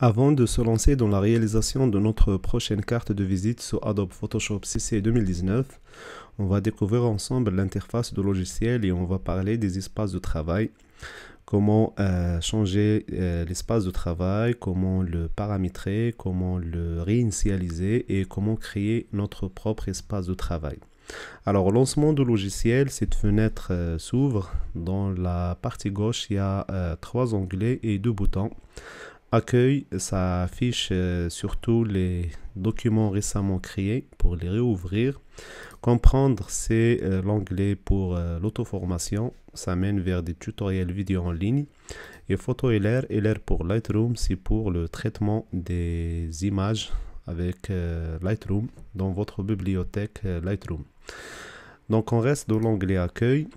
Avant de se lancer dans la réalisation de notre prochaine carte de visite sur Adobe Photoshop CC 2019, on va découvrir ensemble l'interface du logiciel et on va parler des espaces de travail, comment euh, changer euh, l'espace de travail, comment le paramétrer, comment le réinitialiser et comment créer notre propre espace de travail. Alors, au lancement du logiciel, cette fenêtre euh, s'ouvre. Dans la partie gauche, il y a trois onglets et deux boutons. Accueil, ça affiche euh, surtout les documents récemment créés pour les réouvrir. Comprendre, c'est euh, l'anglais pour euh, l'auto-formation. Ça mène vers des tutoriels vidéo en ligne. Et Photo LR, LR pour Lightroom, c'est pour le traitement des images avec Lightroom dans votre bibliothèque Lightroom. Donc on reste dans l'onglet accueil.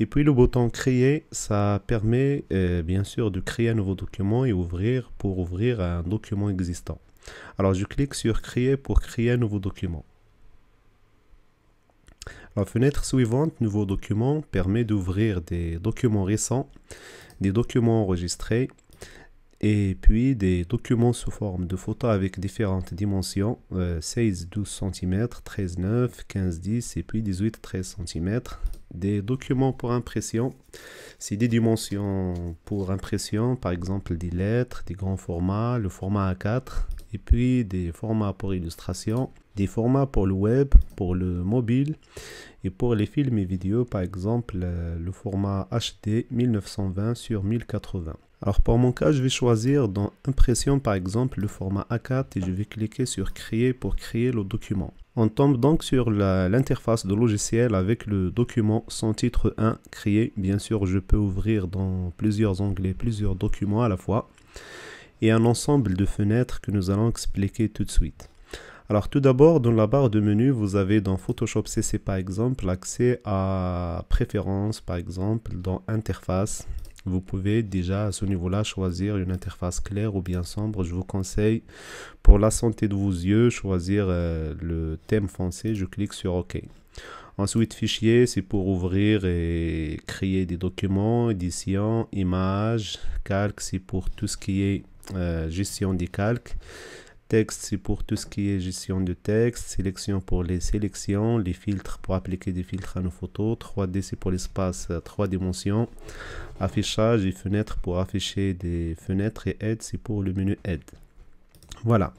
Et puis le bouton créer, ça permet euh, bien sûr de créer un nouveau document et ouvrir pour ouvrir un document existant. Alors je clique sur créer pour créer un nouveau document. La fenêtre suivante, nouveau document, permet d'ouvrir des documents récents, des documents enregistrés et puis des documents sous forme de photos avec différentes dimensions, 16, 12 cm, 13, 9, 15, 10 et puis 18, 13 cm. Des documents pour impression, c'est des dimensions pour impression, par exemple des lettres, des grands formats, le format A4, et puis des formats pour illustration, des formats pour le web, pour le mobile, et pour les films et vidéos, par exemple, euh, le format HD 1920 sur 1080. Alors pour mon cas, je vais choisir dans Impression par exemple le format A4 et je vais cliquer sur Créer pour créer le document. On tombe donc sur l'interface de logiciel avec le document sans titre 1 créé. Bien sûr, je peux ouvrir dans plusieurs onglets, plusieurs documents à la fois et un ensemble de fenêtres que nous allons expliquer tout de suite. Alors tout d'abord, dans la barre de menu, vous avez dans Photoshop CC par exemple l'accès à préférences par exemple dans interface. Vous pouvez déjà à ce niveau-là choisir une interface claire ou bien sombre. Je vous conseille pour la santé de vos yeux, choisir euh, le thème foncé. Je clique sur OK. Ensuite, fichier, c'est pour ouvrir et créer des documents, édition, images, calque, c'est pour tout ce qui est euh, gestion des calques. Texte, c'est pour tout ce qui est gestion de texte. Sélection pour les sélections. Les filtres pour appliquer des filtres à nos photos. 3D, c'est pour l'espace 3 euh, dimensions. Affichage et fenêtres pour afficher des fenêtres. Et aide, c'est pour le menu aide. Voilà.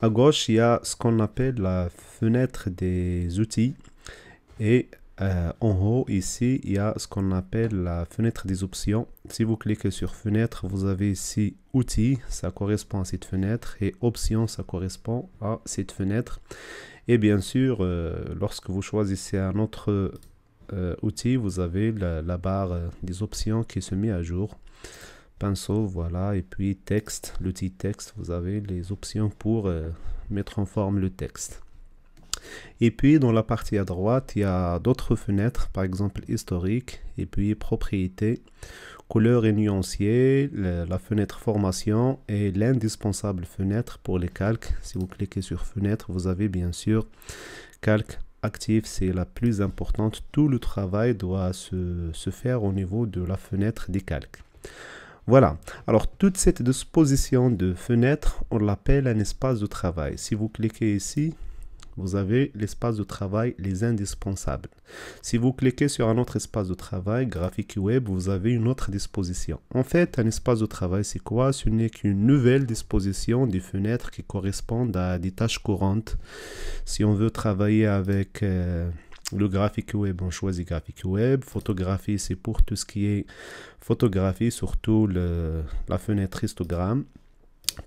À gauche, il y a ce qu'on appelle la fenêtre des outils. Et euh, en haut, ici, il y a ce qu'on appelle la fenêtre des options. Si vous cliquez sur fenêtre, vous avez ici outils, ça correspond à cette fenêtre, et options, ça correspond à cette fenêtre. Et bien sûr, euh, lorsque vous choisissez un autre euh, outil, vous avez la barre des options qui se met à jour. Pinceau, voilà, et puis texte, l'outil texte, vous avez les options pour mettre en forme le texte. Et puis dans la partie à droite, il y a d'autres fenêtres, par exemple historique, et puis propriété, couleur et nuancier, la fenêtre formation et l'indispensable fenêtre pour les calques. Si vous cliquez sur fenêtre, vous avez bien sûr calque actif, c'est la plus importante. Tout le travail doit se, se faire au niveau de la fenêtre des calques. Voilà. Alors, toute cette disposition de fenêtre, on l'appelle un espace de travail. Si vous cliquez ici, vous avez l'espace de travail, les indispensables. Si vous cliquez sur un autre espace de travail, graphique web, vous avez une autre disposition. En fait, un espace de travail, c'est quoi Ce n'est qu'une nouvelle disposition des fenêtres qui correspondent à des tâches courantes. Si on veut travailler avec... Euh, le graphique web, on choisit graphique web. Photographie, c'est pour tout ce qui est photographie, surtout la fenêtre histogramme.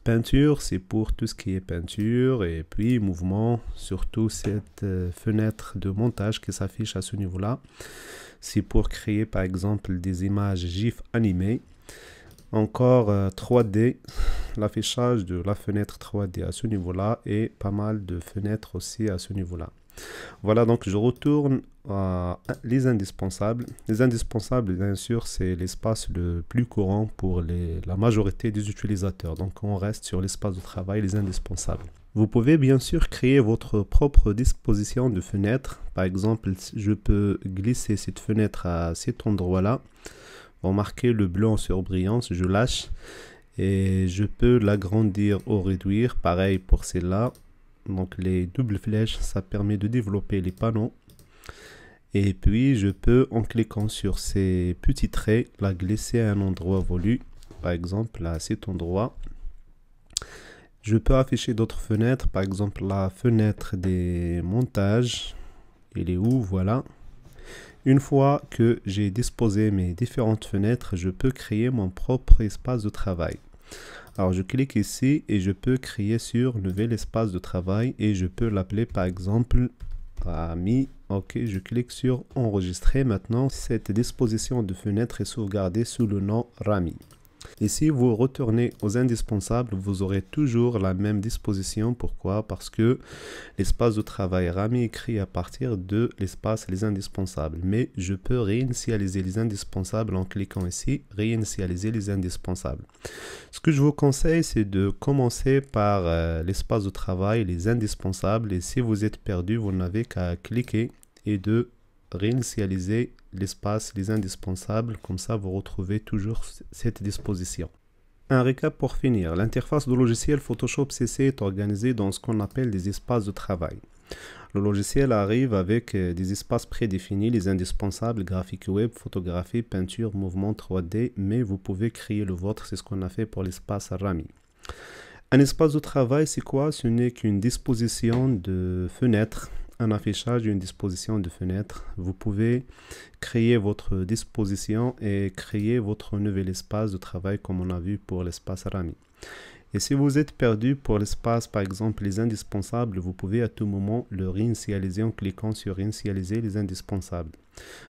Peinture, c'est pour tout ce qui est peinture et puis mouvement, surtout cette euh, fenêtre de montage qui s'affiche à ce niveau-là. C'est pour créer par exemple des images GIF animées. Encore 3D, euh, l'affichage de la fenêtre 3D à ce niveau-là et pas mal de fenêtres aussi à ce niveau-là. Voilà, donc je retourne à les indispensables. Les indispensables, bien sûr, c'est l'espace le plus courant pour la majorité des utilisateurs. Donc on reste sur l'espace de travail, les indispensables. Vous pouvez bien sûr créer votre propre disposition de fenêtre. Par exemple, je peux glisser cette fenêtre à cet endroit-là. Remarquez le blanc sur brillance, je lâche. Et je peux l'agrandir ou réduire. Pareil pour celle-là donc les doubles flèches ça permet de développer les panneaux et puis je peux en cliquant sur ces petits traits la glisser à un endroit voulu par exemple à cet endroit je peux afficher d'autres fenêtres par exemple la fenêtre des montages elle est où voilà une fois que j'ai disposé mes différentes fenêtres je peux créer mon propre espace de travail alors je clique ici et je peux créer sur nouvel espace de travail et je peux l'appeler par exemple Rami ». Ok, je clique sur enregistrer. Maintenant, cette disposition de fenêtre est sauvegardée sous le nom Rami. Et si vous retournez aux indispensables, vous aurez toujours la même disposition. Pourquoi Parce que l'espace de travail Rami est à partir de l'espace les indispensables. Mais je peux réinitialiser les indispensables en cliquant ici, réinitialiser les indispensables. Ce que je vous conseille, c'est de commencer par euh, l'espace de travail, les indispensables. Et si vous êtes perdu, vous n'avez qu'à cliquer et de réinitialiser l'espace, les indispensables, comme ça vous retrouvez toujours cette disposition. Un récap pour finir, l'interface du logiciel Photoshop CC est organisée dans ce qu'on appelle des espaces de travail. Le logiciel arrive avec euh, des espaces prédéfinis, les indispensables, graphique web, photographie, peinture, mouvement 3D, mais vous pouvez créer le vôtre, c'est ce qu'on a fait pour l'espace Rami. Un espace de travail, c'est quoi Ce n'est qu'une disposition de fenêtres un affichage, une disposition de fenêtre. Vous pouvez créer votre disposition et créer votre nouvel espace de travail comme on a vu pour l'espace Rami. Et si vous êtes perdu pour l'espace, par exemple les indispensables, vous pouvez à tout moment le réinitialiser en cliquant sur Réinitialiser les indispensables.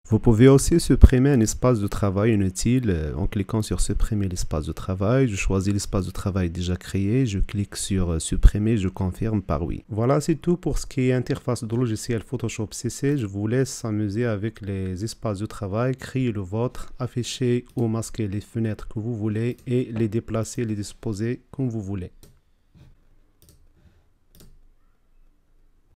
Vous pouvez aussi supprimer un espace de travail inutile euh, en cliquant sur Supprimer l'espace de travail. Je choisis l'espace de travail déjà créé, je clique sur euh, Supprimer, je confirme par oui. Voilà, c'est tout pour ce qui est interface de logiciel Photoshop CC. Je vous laisse s'amuser avec les espaces de travail, créer le vôtre, afficher ou masquer les fenêtres que vous voulez et les déplacer, les disposer comme vous voulez.